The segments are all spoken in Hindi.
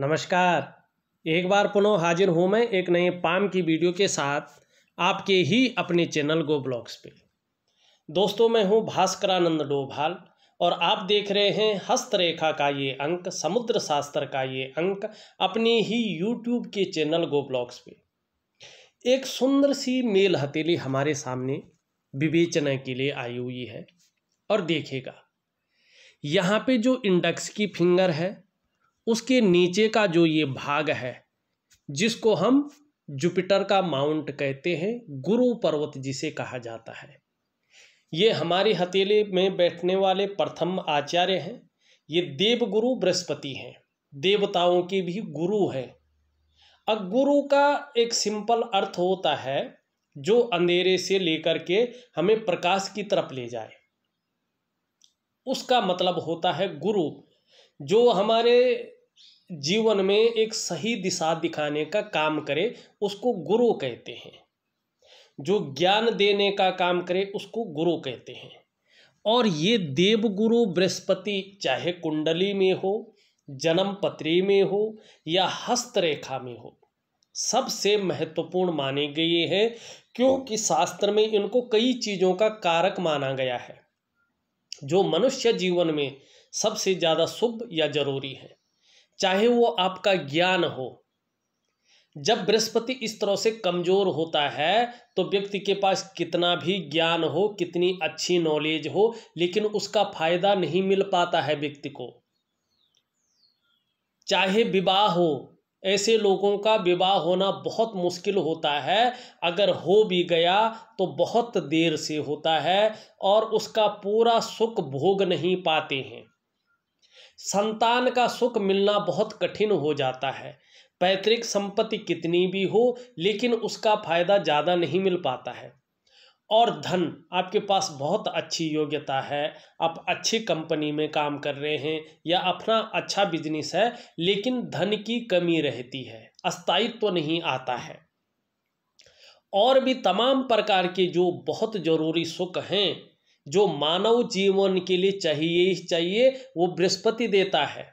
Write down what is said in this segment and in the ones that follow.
नमस्कार एक बार पुनः हाजिर हूँ मैं एक नए पाम की वीडियो के साथ आपके ही अपने चैनल गो ब्लॉग्स पे दोस्तों मैं हूँ भास्करानंद डोभाल और आप देख रहे हैं हस्तरेखा का ये अंक समुद्र शास्त्र का ये अंक अपने ही यूट्यूब के चैनल गो ब्लॉग्स पे एक सुंदर सी मेल हथेली हमारे सामने विवेचना के लिए आई हुई है और देखेगा यहाँ पे जो इंडेक्स की फिंगर है उसके नीचे का जो ये भाग है जिसको हम जुपिटर का माउंट कहते हैं गुरु पर्वत जिसे कहा जाता है ये हमारे हथेले में बैठने वाले प्रथम आचार्य हैं ये देवगुरु बृहस्पति हैं देवताओं के भी गुरु हैं अब गुरु का एक सिंपल अर्थ होता है जो अंधेरे से लेकर के हमें प्रकाश की तरफ ले जाए उसका मतलब होता है गुरु जो हमारे जीवन में एक सही दिशा दिखाने का काम करे उसको गुरु कहते हैं जो ज्ञान देने का काम करे उसको गुरु कहते हैं और ये देव गुरु बृहस्पति चाहे कुंडली में हो जन्म पत्री में हो या हस्तरेखा में हो सबसे महत्वपूर्ण माने गए हैं क्योंकि शास्त्र में इनको कई चीज़ों का कारक माना गया है जो मनुष्य जीवन में सबसे ज़्यादा शुभ या जरूरी है चाहे वो आपका ज्ञान हो जब बृहस्पति इस तरह से कमज़ोर होता है तो व्यक्ति के पास कितना भी ज्ञान हो कितनी अच्छी नॉलेज हो लेकिन उसका फायदा नहीं मिल पाता है व्यक्ति को चाहे विवाह हो ऐसे लोगों का विवाह होना बहुत मुश्किल होता है अगर हो भी गया तो बहुत देर से होता है और उसका पूरा सुख भोग नहीं पाते हैं संतान का सुख मिलना बहुत कठिन हो जाता है पैतृक संपत्ति कितनी भी हो लेकिन उसका फायदा ज़्यादा नहीं मिल पाता है और धन आपके पास बहुत अच्छी योग्यता है आप अच्छी कंपनी में काम कर रहे हैं या अपना अच्छा बिजनेस है लेकिन धन की कमी रहती है अस्थायित्व तो नहीं आता है और भी तमाम प्रकार के जो बहुत ज़रूरी सुख हैं जो मानव जीवन के लिए चाहिए ही चाहिए वो बृहस्पति देता है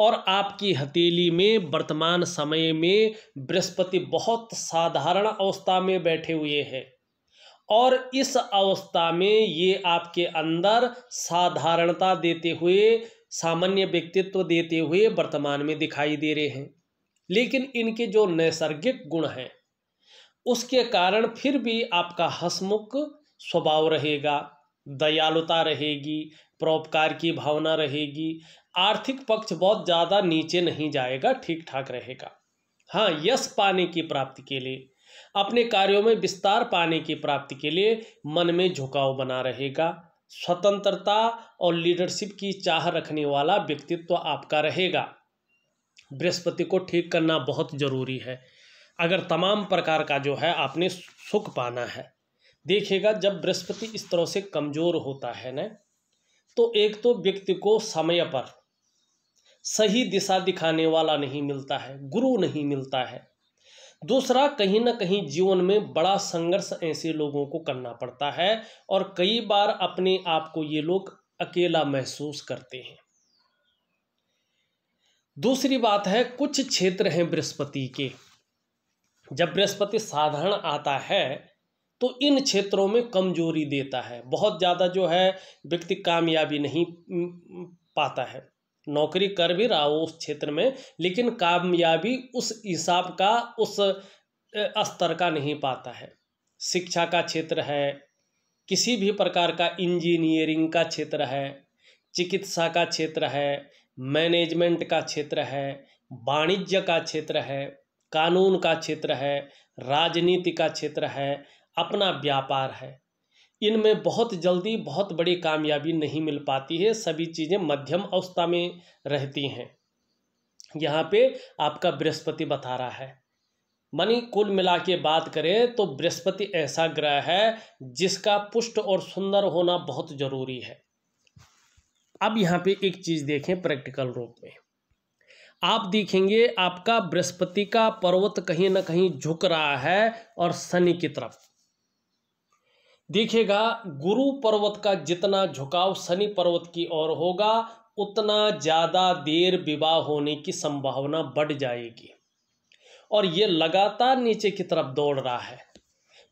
और आपकी हथेली में वर्तमान समय में बृहस्पति बहुत साधारण अवस्था में बैठे हुए हैं और इस अवस्था में ये आपके अंदर साधारणता देते हुए सामान्य व्यक्तित्व देते हुए वर्तमान में दिखाई दे रहे हैं लेकिन इनके जो नैसर्गिक गुण हैं उसके कारण फिर भी आपका हसमुख स्वभाव रहेगा दयालुता रहेगी परोपकार की भावना रहेगी आर्थिक पक्ष बहुत ज़्यादा नीचे नहीं जाएगा ठीक ठाक रहेगा हाँ यश पाने की प्राप्ति के लिए अपने कार्यों में विस्तार पाने की प्राप्ति के लिए मन में झुकाव बना रहेगा स्वतंत्रता और लीडरशिप की चाह रखने वाला व्यक्तित्व तो आपका रहेगा बृहस्पति को ठीक करना बहुत ज़रूरी है अगर तमाम प्रकार का जो है आपने सुख पाना है देखेगा जब बृहस्पति इस तरह से कमज़ोर होता है ना तो एक तो व्यक्ति को समय पर सही दिशा दिखाने वाला नहीं मिलता है गुरु नहीं मिलता है दूसरा कहीं ना कहीं जीवन में बड़ा संघर्ष ऐसे लोगों को करना पड़ता है और कई बार अपने आप को ये लोग अकेला महसूस करते हैं दूसरी बात है कुछ क्षेत्र हैं बृहस्पति के जब बृहस्पति साधारण आता है तो इन क्षेत्रों में कमजोरी देता है बहुत ज़्यादा जो है व्यक्ति कामयाबी नहीं पाता है नौकरी कर भी रहा हो उस क्षेत्र में लेकिन कामयाबी उस हिसाब का उस स्तर का नहीं पाता है शिक्षा का क्षेत्र है किसी भी प्रकार का इंजीनियरिंग का क्षेत्र है चिकित्सा का क्षेत्र है मैनेजमेंट का क्षेत्र है वाणिज्य का क्षेत्र है कानून का क्षेत्र है राजनीति का क्षेत्र है अपना व्यापार है इनमें बहुत जल्दी बहुत बड़ी कामयाबी नहीं मिल पाती है सभी चीज़ें मध्यम अवस्था में रहती हैं यहाँ पे आपका बृहस्पति बता रहा है मनी कुल मिला के बात करें तो बृहस्पति ऐसा ग्रह है जिसका पुष्ट और सुंदर होना बहुत जरूरी है अब यहाँ पे एक चीज़ देखें प्रैक्टिकल रूप में आप देखेंगे आपका बृहस्पति का पर्वत कहीं ना कहीं झुक रहा है और शनि की तरफ देखिएगा गुरु पर्वत का जितना झुकाव शनि पर्वत की ओर होगा उतना ज़्यादा देर विवाह होने की संभावना बढ़ जाएगी और ये लगातार नीचे की तरफ दौड़ रहा है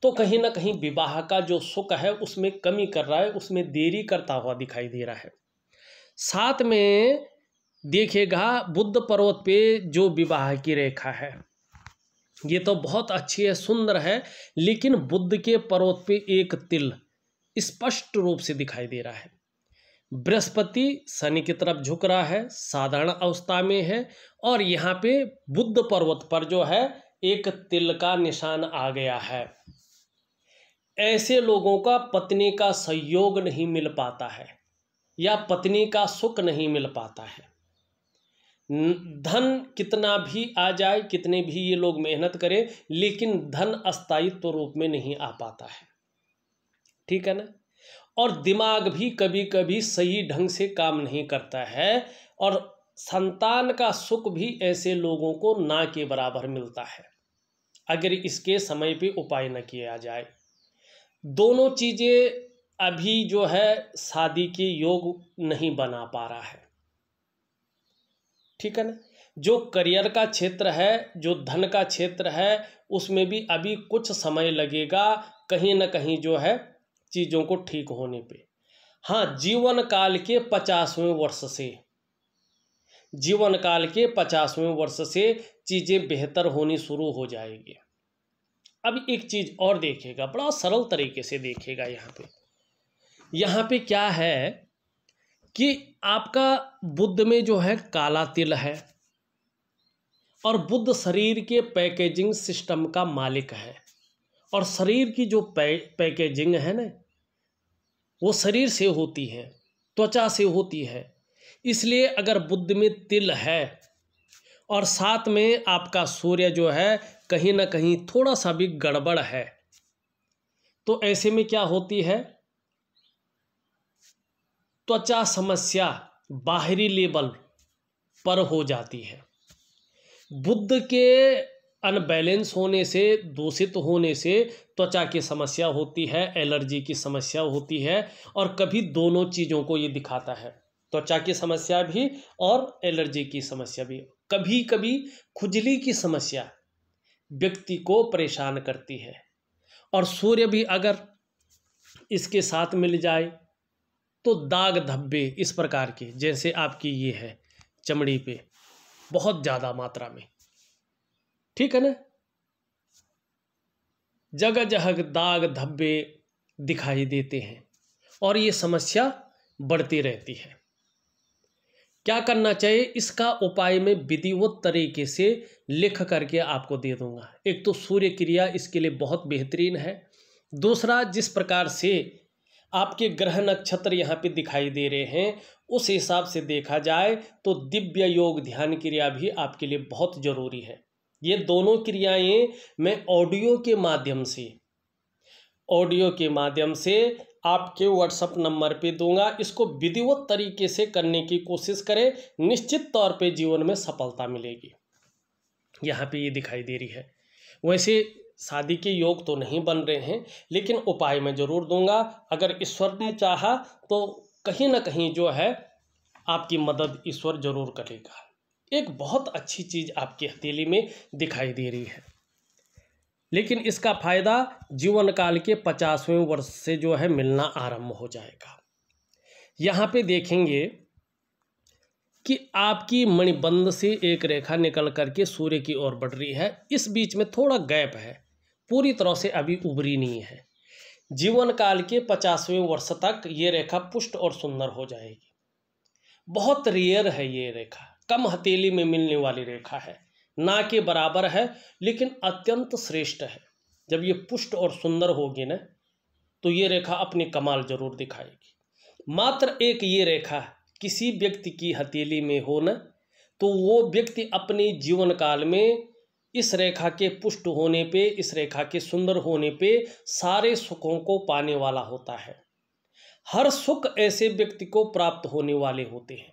तो कहीं ना कहीं विवाह का जो सुख है उसमें कमी कर रहा है उसमें देरी करता हुआ दिखाई दे रहा है साथ में देखिएगा बुद्ध पर्वत पे जो विवाह की रेखा है ये तो बहुत अच्छी है सुंदर है लेकिन बुद्ध के पर्वत पे एक तिल स्पष्ट रूप से दिखाई दे रहा है बृहस्पति शनि की तरफ झुक रहा है साधारण अवस्था में है और यहाँ पे बुद्ध पर्वत पर जो है एक तिल का निशान आ गया है ऐसे लोगों का पत्नी का सहयोग नहीं मिल पाता है या पत्नी का सुख नहीं मिल पाता है धन कितना भी आ जाए कितने भी ये लोग मेहनत करें लेकिन धन अस्थायित्व रूप में नहीं आ पाता है ठीक है ना और दिमाग भी कभी कभी सही ढंग से काम नहीं करता है और संतान का सुख भी ऐसे लोगों को ना के बराबर मिलता है अगर इसके समय पे उपाय न किया जाए दोनों चीज़ें अभी जो है शादी के योग नहीं बना पा रहा है ठीक है ना जो करियर का क्षेत्र है जो धन का क्षेत्र है उसमें भी अभी कुछ समय लगेगा कहीं ना कहीं जो है चीज़ों को ठीक होने पे हाँ जीवन काल के पचासवें वर्ष से जीवन काल के पचासवें वर्ष से चीज़ें बेहतर होनी शुरू हो जाएगी अब एक चीज़ और देखेगा बड़ा सरल तरीके से देखेगा यहाँ पे यहाँ पे क्या है कि आपका बुद्ध में जो है काला तिल है और बुद्ध शरीर के पैकेजिंग सिस्टम का मालिक है और शरीर की जो पै, पैकेजिंग है ना वो शरीर से होती है त्वचा से होती है इसलिए अगर बुद्ध में तिल है और साथ में आपका सूर्य जो है कहीं ना कहीं थोड़ा सा भी गड़बड़ है तो ऐसे में क्या होती है त्वचा समस्या बाहरी लेवल पर हो जाती है बुद्ध के अनबैलेंस होने से दूषित होने से त्वचा की समस्या होती है एलर्जी की समस्या होती है और कभी दोनों चीज़ों को ये दिखाता है त्वचा की समस्या भी और एलर्जी की समस्या भी कभी कभी खुजली की समस्या व्यक्ति को परेशान करती है और सूर्य भी अगर इसके साथ मिल जाए तो दाग धब्बे इस प्रकार के जैसे आपकी ये है चमड़ी पे बहुत ज़्यादा मात्रा में ठीक है ना जगह जगह दाग धब्बे दिखाई देते हैं और ये समस्या बढ़ती रहती है क्या करना चाहिए इसका उपाय में विधिवत तरीके से लिख करके आपको दे दूंगा एक तो सूर्य क्रिया इसके लिए बहुत बेहतरीन है दूसरा जिस प्रकार से आपके ग्रह नक्षत्र यहाँ पे दिखाई दे रहे हैं उस हिसाब से देखा जाए तो दिव्य योग ध्यान क्रिया भी आपके लिए बहुत ज़रूरी है ये दोनों क्रियाएं मैं ऑडियो के माध्यम से ऑडियो के माध्यम से आपके व्हाट्सअप नंबर पे दूंगा इसको विधिवत तरीके से करने की कोशिश करें निश्चित तौर पे जीवन में सफलता मिलेगी यहाँ पे ये दिखाई दे रही है वैसे शादी के योग तो नहीं बन रहे हैं लेकिन उपाय मैं ज़रूर दूंगा अगर ईश्वर ने चाहा तो कहीं ना कहीं जो है आपकी मदद ईश्वर ज़रूर करेगा एक बहुत अच्छी चीज़ आपकी हथेली में दिखाई दे रही है लेकिन इसका फायदा जीवन काल के पचासवें वर्ष से जो है मिलना आरंभ हो जाएगा यहाँ पे देखेंगे कि आपकी मणिबंध से एक रेखा निकल करके सूर्य की ओर बढ़ रही है इस बीच में थोड़ा गैप है पूरी तरह से अभी उभरी नहीं है जीवन काल के पचासवें वर्ष तक ये रेखा पुष्ट और सुंदर हो जाएगी बहुत रेयर है ये रेखा कम हथेली में मिलने वाली रेखा है ना के बराबर है लेकिन अत्यंत श्रेष्ठ है जब ये पुष्ट और सुंदर होगी ना तो ये रेखा अपने कमाल जरूर दिखाएगी मात्र एक ये रेखा किसी व्यक्ति की हथेली में हो न तो वो व्यक्ति अपने जीवन काल में इस रेखा के पुष्ट होने पे इस रेखा के सुंदर होने पे सारे सुखों को पाने वाला होता है हर सुख ऐसे व्यक्ति को प्राप्त होने वाले होते हैं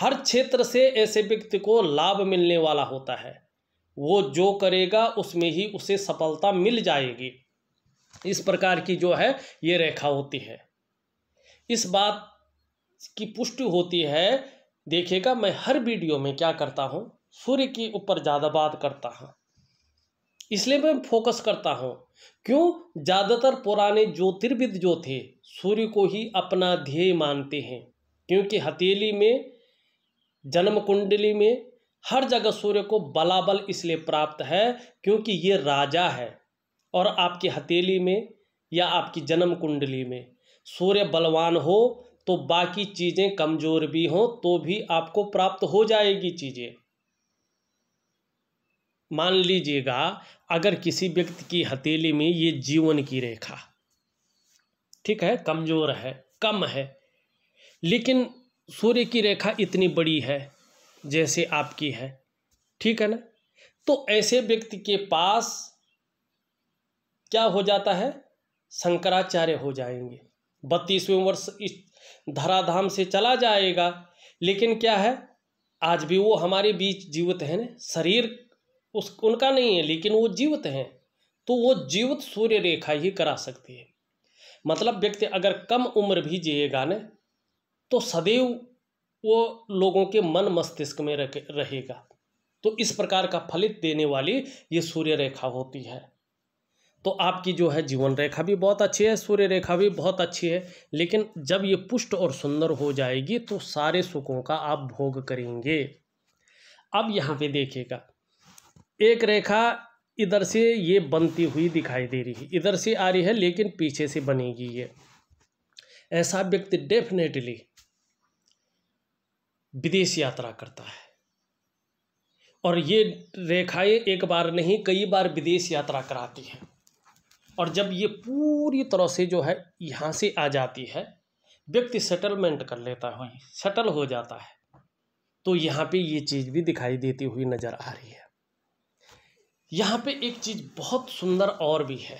हर क्षेत्र से ऐसे व्यक्ति को लाभ मिलने वाला होता है वो जो करेगा उसमें ही उसे सफलता मिल जाएगी इस प्रकार की जो है ये रेखा होती है इस बात की पुष्टि होती है देखिएगा मैं हर वीडियो में क्या करता हूँ सूर्य के ऊपर ज़्यादा बात करता हूँ इसलिए मैं फोकस करता हूँ क्यों ज़्यादातर पुराने ज्योतिर्विद जो थे सूर्य को ही अपना ध्येय मानते हैं क्योंकि हथेली में जन्म कुंडली में हर जगह सूर्य को बलाबल इसलिए प्राप्त है क्योंकि ये राजा है और आपकी हथेली में या आपकी जन्म कुंडली में सूर्य बलवान हो तो बाकी चीज़ें कमज़ोर भी हों तो भी आपको प्राप्त हो जाएगी चीज़ें मान लीजिएगा अगर किसी व्यक्ति की हथेली में ये जीवन की रेखा ठीक है कमज़ोर है कम है लेकिन सूर्य की रेखा इतनी बड़ी है जैसे आपकी है ठीक है ना तो ऐसे व्यक्ति के पास क्या हो जाता है शंकराचार्य हो जाएंगे बत्तीसवें वर्ष इस धराधाम से चला जाएगा लेकिन क्या है आज भी वो हमारे बीच जीवित है ना शरीर उस उनका नहीं है लेकिन वो जीवित हैं तो वो जीवित सूर्य रेखा ही करा सकती है मतलब व्यक्ति अगर कम उम्र भी जिएगा न तो सदैव वो लोगों के मन मस्तिष्क में रहेगा तो इस प्रकार का फलित देने वाली ये सूर्य रेखा होती है तो आपकी जो है जीवन रेखा भी बहुत अच्छी है सूर्य रेखा भी बहुत अच्छी है लेकिन जब ये पुष्ट और सुंदर हो जाएगी तो सारे सुखों का आप भोग करेंगे अब यहाँ पे देखिएगा एक रेखा इधर से ये बनती हुई दिखाई दे रही है इधर से आ रही है लेकिन पीछे से बनेगी ये ऐसा व्यक्ति डेफिनेटली विदेश यात्रा करता है और ये रेखाएं एक बार नहीं कई बार विदेश यात्रा कराती हैं और जब ये पूरी तरह से जो है यहाँ से आ जाती है व्यक्ति सेटलमेंट कर लेता है सेटल हो जाता है तो यहाँ पे ये चीज़ भी दिखाई देती हुई नज़र आ रही है यहाँ पे एक चीज़ बहुत सुंदर और भी है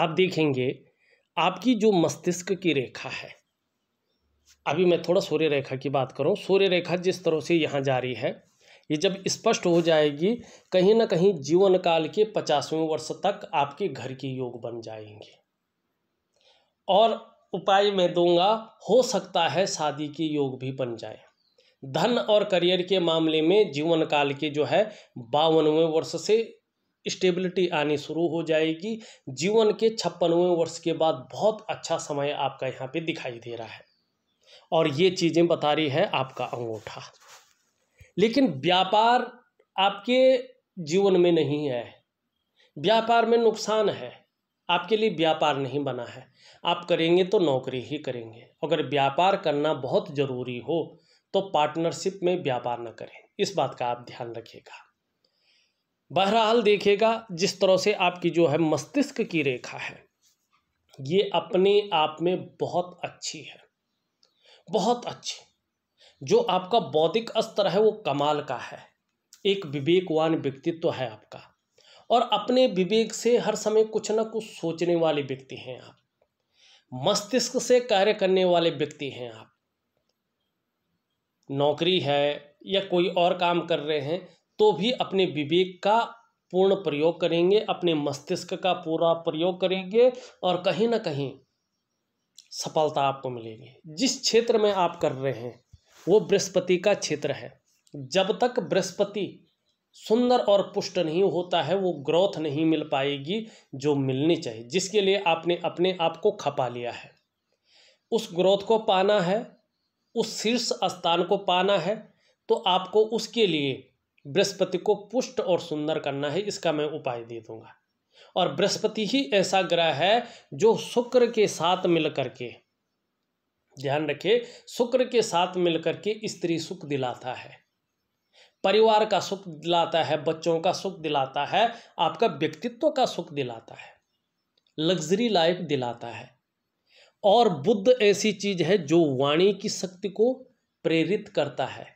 आप देखेंगे आपकी जो मस्तिष्क की रेखा है अभी मैं थोड़ा सूर्य रेखा की बात करूँ सूर्य रेखा जिस तरह से यहाँ जा रही है ये जब स्पष्ट हो जाएगी कहीं ना कहीं जीवन काल के पचासवें वर्ष तक आपके घर के योग बन जाएंगे और उपाय मैं दूंगा हो सकता है शादी के योग भी बन जाए धन और करियर के मामले में जीवन काल के जो है बावनवें वर्ष से स्टेबिलिटी आनी शुरू हो जाएगी जीवन के छप्पनवें वर्ष के बाद बहुत अच्छा समय आपका यहाँ पे दिखाई दे रहा है और ये चीज़ें बता रही है आपका अंगूठा लेकिन व्यापार आपके जीवन में नहीं है व्यापार में नुकसान है आपके लिए व्यापार नहीं बना है आप करेंगे तो नौकरी ही करेंगे अगर व्यापार करना बहुत ज़रूरी हो तो पार्टनरशिप में व्यापार न करें इस बात का आप ध्यान रखिएगा बहरहाल देखिएगा जिस तरह से आपकी जो है मस्तिष्क की रेखा है ये अपने आप में बहुत अच्छी है बहुत अच्छी जो आपका बौद्धिक स्तर है वो कमाल का है एक विवेकवान व्यक्तित्व तो है आपका और अपने विवेक से हर समय कुछ ना कुछ सोचने वाले व्यक्ति हैं आप मस्तिष्क से कार्य करने वाले व्यक्ति हैं आप नौकरी है या कोई और काम कर रहे हैं तो भी अपने विवेक का पूर्ण प्रयोग करेंगे अपने मस्तिष्क का पूरा प्रयोग करेंगे और कहीं ना कहीं सफलता आपको मिलेगी जिस क्षेत्र में आप कर रहे हैं वो बृहस्पति का क्षेत्र है जब तक बृहस्पति सुंदर और पुष्ट नहीं होता है वो ग्रोथ नहीं मिल पाएगी जो मिलनी चाहिए जिसके लिए आपने अपने आप को खपा लिया है उस ग्रोथ को पाना है उस शीर्ष स्थान को पाना है तो आपको उसके लिए बृहस्पति को पुष्ट और सुंदर करना है इसका मैं उपाय दे दूंगा और बृहस्पति ही ऐसा ग्रह है जो शुक्र के साथ मिलकर के ध्यान रखे शुक्र के साथ मिलकर के स्त्री सुख दिलाता है परिवार का सुख दिलाता है बच्चों का सुख दिलाता है आपका व्यक्तित्व का सुख दिलाता है लग्जरी लाइफ दिलाता है और बुद्ध ऐसी चीज है जो वाणी की शक्ति को प्रेरित करता है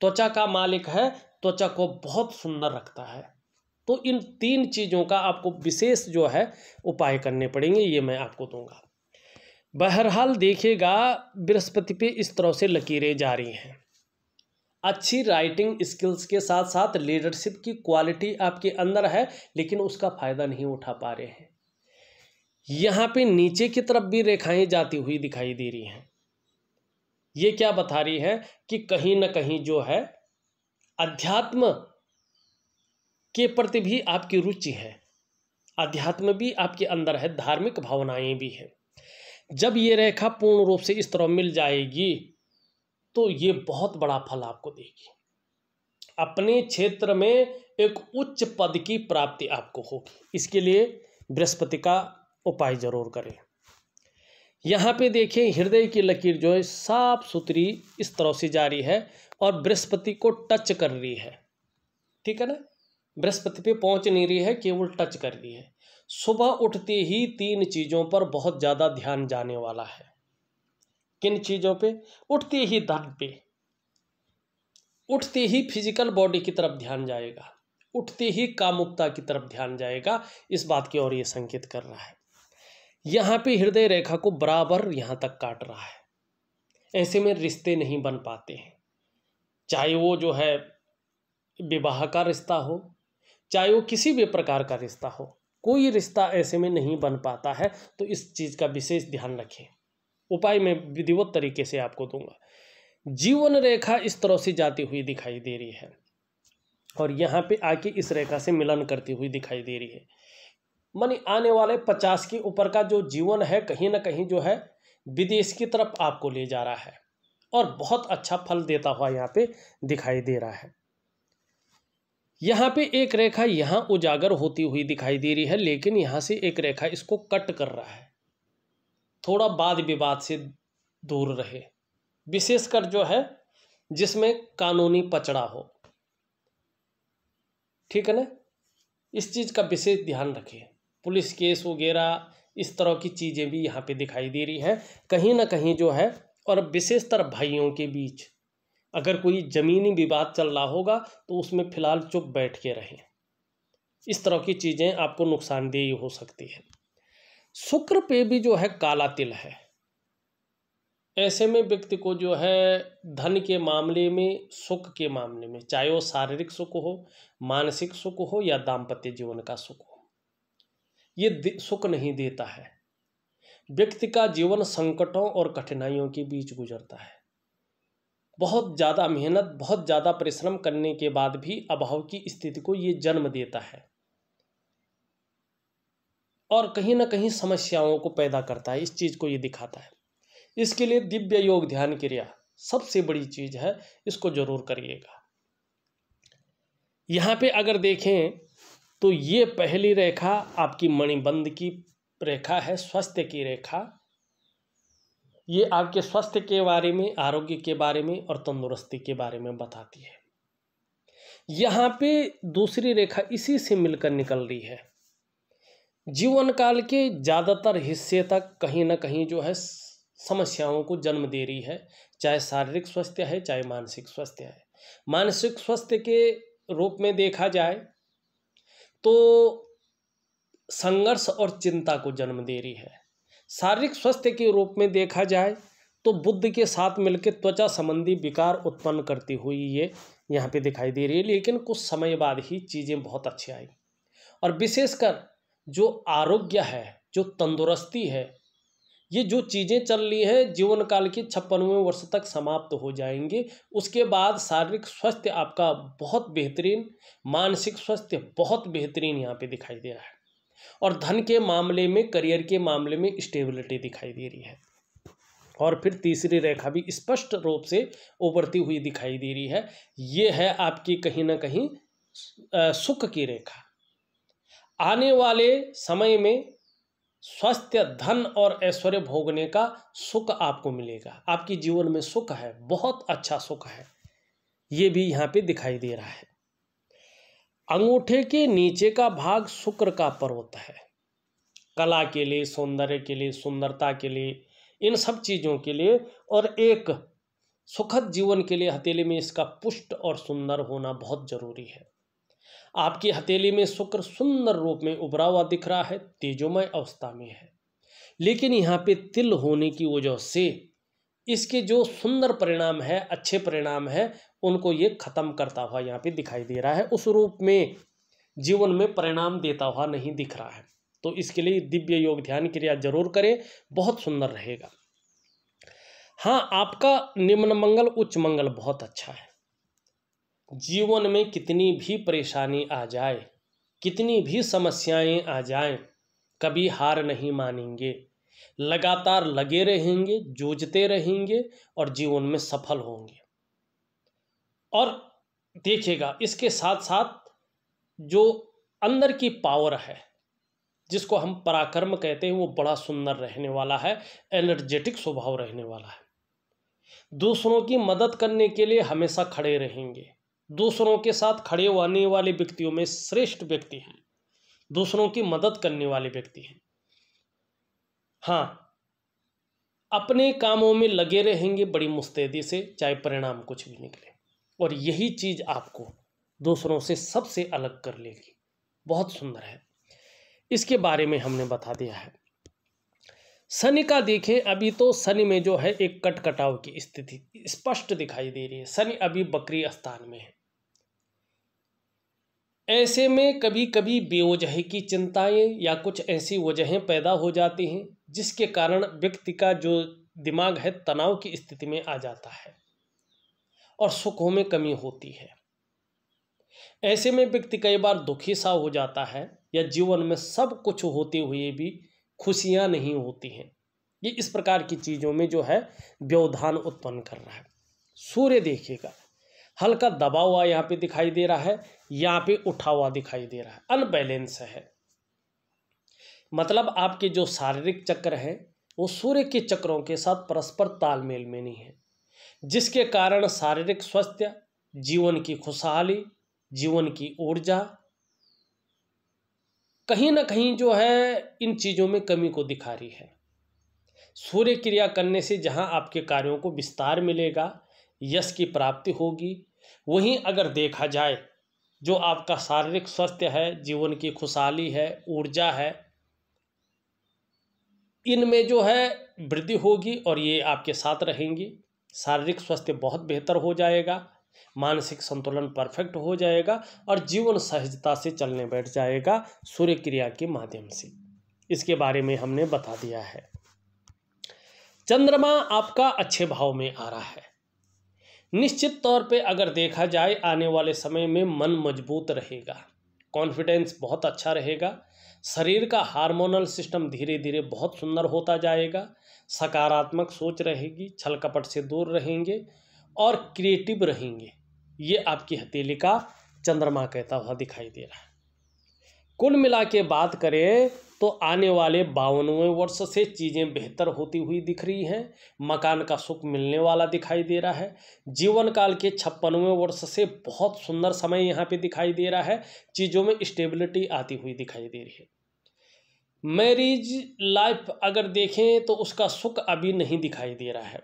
त्वचा का मालिक है त्वचा को बहुत सुंदर रखता है तो इन तीन चीज़ों का आपको विशेष जो है उपाय करने पड़ेंगे ये मैं आपको दूंगा बहरहाल देखिएगा बृहस्पति पे इस तरह से लकीरें जा रही हैं अच्छी राइटिंग स्किल्स के साथ साथ लीडरशिप की क्वालिटी आपके अंदर है लेकिन उसका फ़ायदा नहीं उठा पा रहे हैं यहाँ पे नीचे की तरफ भी रेखाएं जाती हुई दिखाई दे रही हैं ये क्या बता रही है कि कहीं ना कहीं जो है अध्यात्म के प्रति भी आपकी रुचि है अध्यात्म भी आपके अंदर है धार्मिक भावनाएं भी हैं जब ये रेखा पूर्ण रूप से इस तरह मिल जाएगी तो ये बहुत बड़ा फल आपको देगी अपने क्षेत्र में एक उच्च पद की प्राप्ति आपको होगी इसके लिए बृहस्पति का उपाय ज़रूर करें यहाँ पे देखें हृदय की लकीर जो है साफ सुथरी इस तरह से जारी है और बृहस्पति को टच कर रही है ठीक है ना बृहस्पति पे पहुंच नहीं रही है केवल टच कर रही है सुबह उठते ही तीन चीज़ों पर बहुत ज़्यादा ध्यान जाने वाला है किन चीज़ों पे उठते ही धन पे उठते ही फिजिकल बॉडी की तरफ ध्यान जाएगा उठते ही कामुकता की तरफ ध्यान जाएगा इस बात की ओर ये संकेत कर रहा है यहाँ पे हृदय रेखा को बराबर यहाँ तक काट रहा है ऐसे में रिश्ते नहीं बन पाते हैं चाहे वो जो है विवाह का रिश्ता हो चाहे वो किसी भी प्रकार का रिश्ता हो कोई रिश्ता ऐसे में नहीं बन पाता है तो इस चीज़ का विशेष ध्यान रखें उपाय मैं विधिवत तरीके से आपको दूंगा जीवन रेखा इस तरह से जाती हुई दिखाई दे रही है और यहाँ पे आके इस रेखा से मिलन करती हुई दिखाई दे रही है मन आने वाले पचास के ऊपर का जो जीवन है कहीं ना कहीं जो है विदेश की तरफ आपको ले जा रहा है और बहुत अच्छा फल देता हुआ यहाँ पे दिखाई दे रहा है यहाँ पे एक रेखा यहाँ उजागर होती हुई दिखाई दे रही है लेकिन यहाँ से एक रेखा इसको कट कर रहा है थोड़ा वाद विवाद से दूर रहे विशेषकर जो है जिसमें कानूनी पचड़ा हो ठीक है ना इस चीज़ का विशेष ध्यान रखिए पुलिस केस वगैरह इस तरह की चीज़ें भी यहाँ पे दिखाई दे रही हैं कहीं ना कहीं जो है और विशेषतर भाइयों के बीच अगर कोई ज़मीनी विवाद चल रहा होगा तो उसमें फ़िलहाल चुप बैठ के रहें इस तरह की चीज़ें आपको नुकसानदेह हो सकती है शुक्र पे भी जो है काला तिल है ऐसे में व्यक्ति को जो है धन के मामले में सुख के मामले में चाहे वो शारीरिक सुख हो मानसिक सुख हो या दाम्पत्य जीवन का सुख हो ये सुख नहीं देता है व्यक्ति का जीवन संकटों और कठिनाइयों के बीच गुजरता है बहुत ज़्यादा मेहनत बहुत ज़्यादा परिश्रम करने के बाद भी अभाव की स्थिति को ये जन्म देता है और कहीं ना कहीं समस्याओं को पैदा करता है इस चीज़ को ये दिखाता है इसके लिए दिव्य योग ध्यान क्रिया सबसे बड़ी चीज़ है इसको जरूर करिएगा यहाँ पे अगर देखें तो ये पहली रेखा आपकी मणिबंध की रेखा है स्वास्थ्य की रेखा ये आपके स्वास्थ्य के बारे में आरोग्य के बारे में और तंदुरुस्ती के बारे में बताती है यहाँ पे दूसरी रेखा इसी से मिलकर निकल रही है जीवन काल के ज़्यादातर हिस्से तक कहीं ना कहीं जो है समस्याओं को जन्म दे रही है चाहे शारीरिक स्वास्थ्य है चाहे मानसिक स्वास्थ्य है मानसिक स्वास्थ्य के रूप में देखा जाए तो संघर्ष और चिंता को जन्म दे रही है शारीरिक स्वास्थ्य के रूप में देखा जाए तो बुद्ध के साथ मिलकर त्वचा संबंधी विकार उत्पन्न करती हुई ये यहाँ पे दिखाई दे रही है लेकिन कुछ समय बाद ही चीज़ें बहुत अच्छी आई और विशेषकर जो आरोग्य है जो तंदुरुस्ती है ये जो चीज़ें चल रही हैं जीवन काल के छप्पनवें वर्ष तक समाप्त हो जाएंगे उसके बाद शारीरिक स्वास्थ्य आपका बहुत बेहतरीन मानसिक स्वास्थ्य बहुत बेहतरीन यहाँ पे दिखाई दे रहा है और धन के मामले में करियर के मामले में स्टेबिलिटी दिखाई दे रही है और फिर तीसरी रेखा भी स्पष्ट रूप से उभरती हुई दिखाई दे रही है ये है आपकी कहीं ना कहीं सुख की रेखा आने वाले समय में स्वास्थ्य धन और ऐश्वर्य भोगने का सुख आपको मिलेगा आपकी जीवन में सुख है बहुत अच्छा सुख है ये भी यहाँ पे दिखाई दे रहा है अंगूठे के नीचे का भाग शुक्र का पर्वत है कला के लिए सौंदर्य के लिए सुंदरता के लिए इन सब चीज़ों के लिए और एक सुखद जीवन के लिए हथेली में इसका पुष्ट और सुंदर होना बहुत जरूरी है आपकी हथेली में शुक्र सुंदर रूप में उभरा हुआ दिख रहा है तेजोमय अवस्था में है लेकिन यहाँ पे तिल होने की वजह से इसके जो सुंदर परिणाम है अच्छे परिणाम है उनको ये खत्म करता हुआ यहाँ पे दिखाई दे रहा है उस रूप में जीवन में परिणाम देता हुआ नहीं दिख रहा है तो इसके लिए दिव्य योग ध्यान क्रिया जरूर करें बहुत सुंदर रहेगा हाँ आपका निम्न मंगल उच्च मंगल बहुत अच्छा है जीवन में कितनी भी परेशानी आ जाए कितनी भी समस्याएं आ जाएं कभी हार नहीं मानेंगे लगातार लगे रहेंगे जूझते रहेंगे और जीवन में सफल होंगे और देखिएगा इसके साथ साथ जो अंदर की पावर है जिसको हम पराक्रम कहते हैं वो बड़ा सुंदर रहने वाला है एनर्जेटिक स्वभाव रहने वाला है दूसरों की मदद करने के लिए हमेशा खड़े रहेंगे दूसरों के साथ खड़े होने वाले व्यक्तियों में श्रेष्ठ व्यक्ति हैं दूसरों की मदद करने वाले व्यक्ति हैं हाँ अपने कामों में लगे रहेंगे बड़ी मुस्तैदी से चाहे परिणाम कुछ भी निकले और यही चीज़ आपको दूसरों से सबसे अलग कर लेगी बहुत सुंदर है इसके बारे में हमने बता दिया है शनि का देखें अभी तो शनि में जो है एक कटकटाव की स्थिति स्पष्ट दिखाई दे रही है शनि अभी बकरी स्थान में है ऐसे में कभी कभी बेवजह की चिंताएं या कुछ ऐसी वजहें पैदा हो जाती हैं जिसके कारण व्यक्ति का जो दिमाग है तनाव की स्थिति में आ जाता है और सुखों में कमी होती है ऐसे में व्यक्ति कई बार दुखी सा हो जाता है या जीवन में सब कुछ होते हुए भी खुशियां नहीं होती हैं ये इस प्रकार की चीज़ों में जो है व्यवधान उत्पन्न कर रहा है सूर्य देखिएगा हल्का दबाव हुआ यहाँ पे दिखाई दे रहा है यहाँ पे उठा हुआ दिखाई दे रहा है अनबैलेंस है मतलब आपके जो शारीरिक चक्र हैं वो सूर्य के चक्रों के साथ परस्पर तालमेल में नहीं है जिसके कारण शारीरिक स्वास्थ्य जीवन की खुशहाली जीवन की ऊर्जा कहीं ना कहीं जो है इन चीज़ों में कमी को दिखा रही है सूर्य क्रिया करने से जहां आपके कार्यों को विस्तार मिलेगा यश की प्राप्ति होगी वहीं अगर देखा जाए जो आपका शारीरिक स्वास्थ्य है जीवन की खुशहाली है ऊर्जा है इनमें जो है वृद्धि होगी और ये आपके साथ रहेंगी शारीरिक स्वास्थ्य बहुत बेहतर हो जाएगा मानसिक संतुलन परफेक्ट हो जाएगा और जीवन सहजता से चलने बैठ जाएगा सूर्य क्रिया के माध्यम से इसके बारे में हमने बता दिया है चंद्रमा आपका अच्छे भाव में आ रहा है निश्चित तौर पे अगर देखा जाए आने वाले समय में मन मजबूत रहेगा कॉन्फिडेंस बहुत अच्छा रहेगा शरीर का हार्मोनल सिस्टम धीरे धीरे बहुत सुंदर होता जाएगा सकारात्मक सोच रहेगी छल कपट से दूर रहेंगे और क्रिएटिव रहेंगे ये आपकी हथेली का चंद्रमा कहता हुआ दिखाई दे रहा है कुल मिला के बात करें तो आने वाले बावनवें वर्ष से चीज़ें बेहतर होती हुई दिख रही हैं मकान का सुख मिलने वाला दिखाई दे रहा है जीवन काल के छप्पनवें वर्ष से बहुत सुंदर समय यहाँ पे दिखाई दे रहा है चीज़ों में स्टेबिलिटी आती हुई दिखाई दे रही है मैरिज लाइफ अगर देखें तो उसका सुख अभी नहीं दिखाई दे रहा है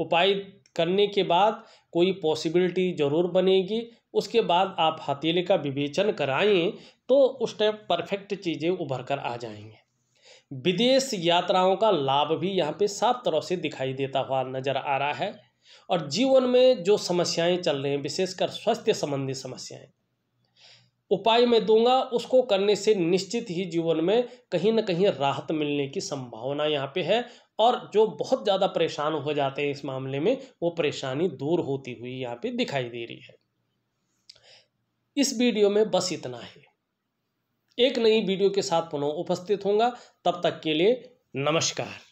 उपाय करने के बाद कोई पॉसिबिलिटी ज़रूर बनेगी उसके बाद आप हथेले का विवेचन कराएं तो उस टाइम परफेक्ट चीज़ें उभर कर आ जाएंगे विदेश यात्राओं का लाभ भी यहाँ पे साफ तरह से दिखाई देता हुआ नज़र आ रहा है और जीवन में जो समस्याएं चल रही हैं विशेषकर स्वास्थ्य संबंधी समस्याएं उपाय मैं दूंगा उसको करने से निश्चित ही जीवन में कहीं ना कहीं राहत मिलने की संभावना यहाँ पे है और जो बहुत ज़्यादा परेशान हो जाते हैं इस मामले में वो परेशानी दूर होती हुई यहाँ पे दिखाई दे रही है इस वीडियो में बस इतना ही एक नई वीडियो के साथ पुनः उपस्थित होंगे तब तक के लिए नमस्कार